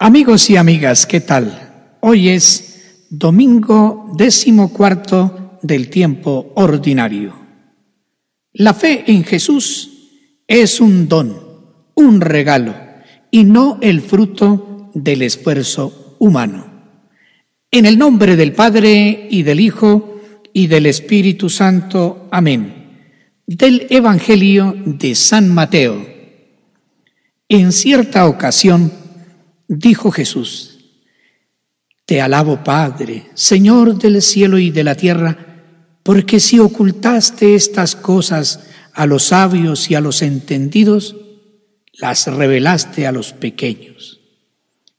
Amigos y amigas, ¿qué tal? Hoy es domingo décimo del tiempo ordinario. La fe en Jesús es un don, un regalo, y no el fruto del esfuerzo humano. En el nombre del Padre y del Hijo y del Espíritu Santo. Amén. Del Evangelio de San Mateo. En cierta ocasión, Dijo Jesús, Te alabo Padre, Señor del cielo y de la tierra, porque si ocultaste estas cosas a los sabios y a los entendidos, las revelaste a los pequeños.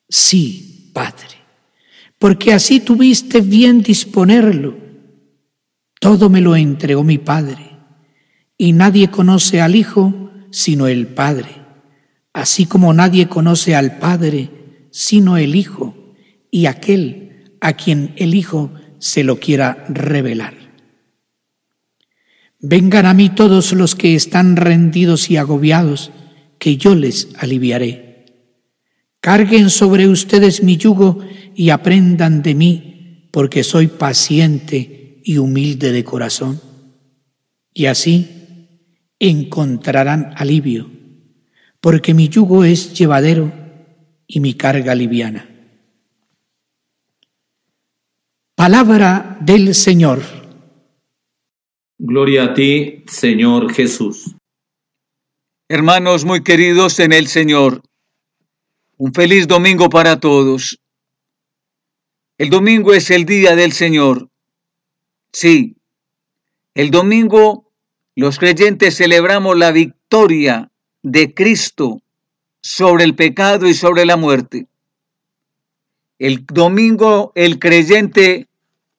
Sí, Padre, porque así tuviste bien disponerlo. Todo me lo entregó mi Padre, y nadie conoce al Hijo sino el Padre, así como nadie conoce al Padre sino el Hijo y aquel a quien el Hijo se lo quiera revelar. Vengan a mí todos los que están rendidos y agobiados, que yo les aliviaré. Carguen sobre ustedes mi yugo y aprendan de mí, porque soy paciente y humilde de corazón. Y así encontrarán alivio, porque mi yugo es llevadero y mi carga liviana. Palabra del Señor. Gloria a ti, Señor Jesús. Hermanos muy queridos en el Señor, un feliz domingo para todos. El domingo es el día del Señor. Sí, el domingo los creyentes celebramos la victoria de Cristo sobre el pecado y sobre la muerte. El domingo el creyente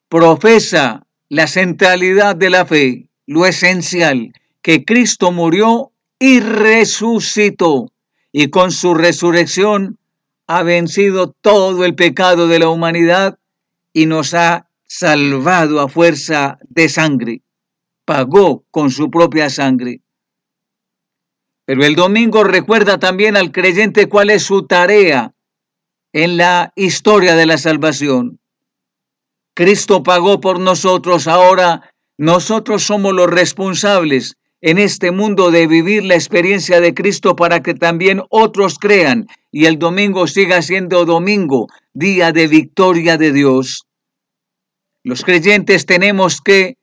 profesa la centralidad de la fe, lo esencial, que Cristo murió y resucitó, y con su resurrección ha vencido todo el pecado de la humanidad y nos ha salvado a fuerza de sangre, pagó con su propia sangre. Pero el domingo recuerda también al creyente cuál es su tarea en la historia de la salvación. Cristo pagó por nosotros, ahora nosotros somos los responsables en este mundo de vivir la experiencia de Cristo para que también otros crean y el domingo siga siendo domingo, día de victoria de Dios. Los creyentes tenemos que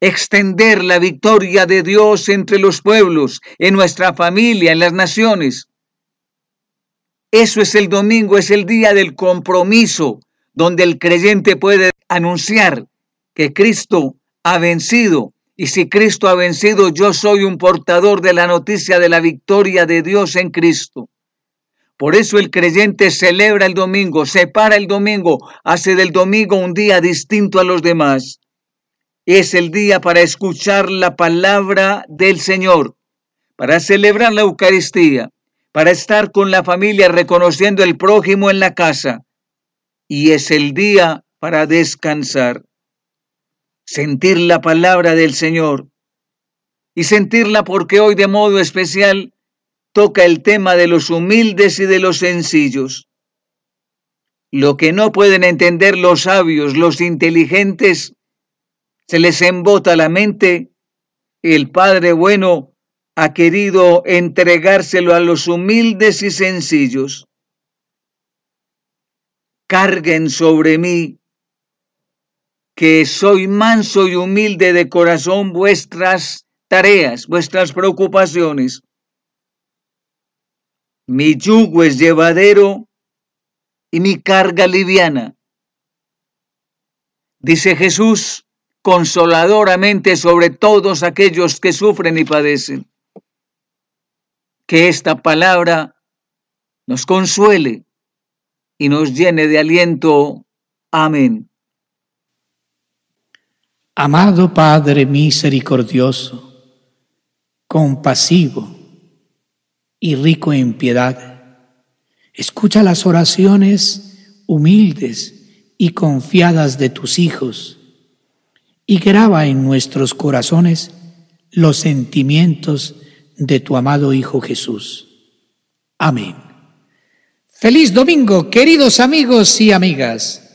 extender la victoria de Dios entre los pueblos, en nuestra familia, en las naciones. Eso es el domingo, es el día del compromiso, donde el creyente puede anunciar que Cristo ha vencido. Y si Cristo ha vencido, yo soy un portador de la noticia de la victoria de Dios en Cristo. Por eso el creyente celebra el domingo, separa el domingo, hace del domingo un día distinto a los demás es el día para escuchar la palabra del Señor, para celebrar la Eucaristía, para estar con la familia reconociendo el prójimo en la casa. Y es el día para descansar, sentir la palabra del Señor y sentirla porque hoy de modo especial toca el tema de los humildes y de los sencillos. Lo que no pueden entender los sabios, los inteligentes, se les embota la mente, el Padre bueno ha querido entregárselo a los humildes y sencillos. Carguen sobre mí, que soy manso y humilde de corazón vuestras tareas, vuestras preocupaciones. Mi yugo es llevadero y mi carga liviana. Dice Jesús, consoladoramente sobre todos aquellos que sufren y padecen. Que esta palabra nos consuele y nos llene de aliento. Amén. Amado Padre misericordioso, compasivo y rico en piedad, escucha las oraciones humildes y confiadas de tus hijos y graba en nuestros corazones los sentimientos de tu amado Hijo Jesús. Amén. Feliz domingo, queridos amigos y amigas.